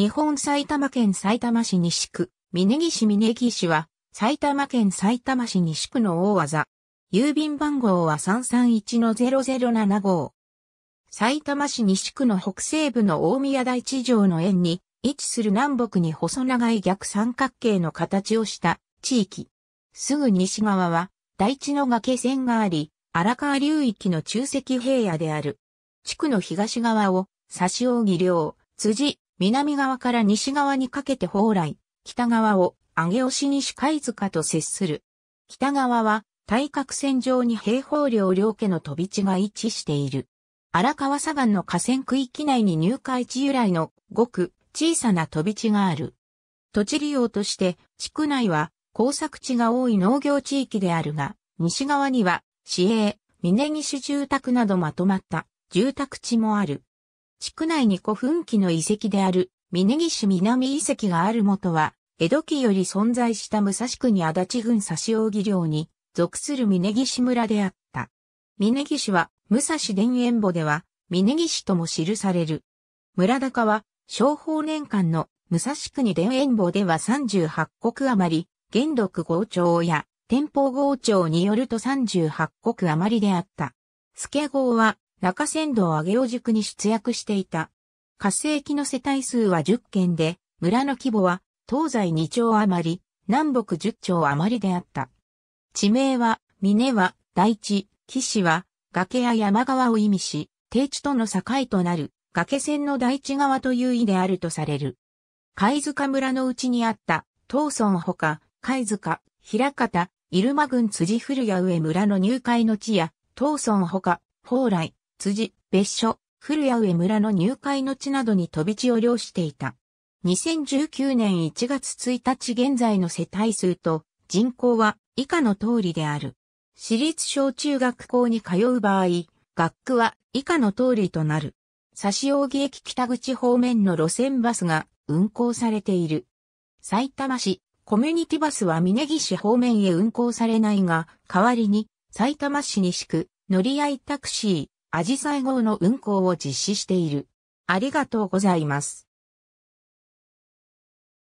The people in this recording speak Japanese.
日本埼玉県埼玉市西区、峯岸峯岸は、埼玉県埼玉市西区の大技。郵便番号は331-0075埼玉市西区の北西部の大宮台地上の円に位置する南北に細長い逆三角形の形をした地域。すぐ西側は台地の崖線があり、荒川流域の中石平野である。地区の東側を、差し扇両、辻、南側から西側にかけて蓬来、北側を上押し西貝塚と接する。北側は対角線上に平方領両家の飛び地が位置している。荒川砂岩の河川区域内に入海地由来のごく小さな飛び地がある。土地利用として地区内は工作地が多い農業地域であるが、西側には市営、峰岸住宅などまとまった住宅地もある。地区内に古墳期の遺跡である、峯岸南遺跡があるもとは、江戸期より存在した武蔵国足立郡差し扇領に属する峯岸村であった。峯岸は武蔵田園墓では峯岸とも記される。村高は昭法年間の武蔵国田園墓では38国余り、元禄豪朝や天保豪朝によると38国余りであった。助号は中山道上尾塾に出役していた。活性期の世帯数は10件で、村の規模は東西2丁余り、南北10丁余りであった。地名は、峰は、大地、岸は、崖や山側を意味し、低地との境となる、崖線の大地側という意であるとされる。貝塚村のうちにあった、東村ほか、貝塚、平方、入間郡辻古屋上村の入会の地や、東村ほか、蓬莱、辻、別所、古谷上村の入会の地などに飛び地を漁していた。2019年1月1日現在の世帯数と人口は以下の通りである。私立小中学校に通う場合、学区は以下の通りとなる。指扇駅北口方面の路線バスが運行されている。埼玉市、コミュニティバスは峯岸方面へ運行されないが、代わりに、埼玉市西区、乗り合いタクシー、アジサイ号の運行を実施している。ありがとうございます。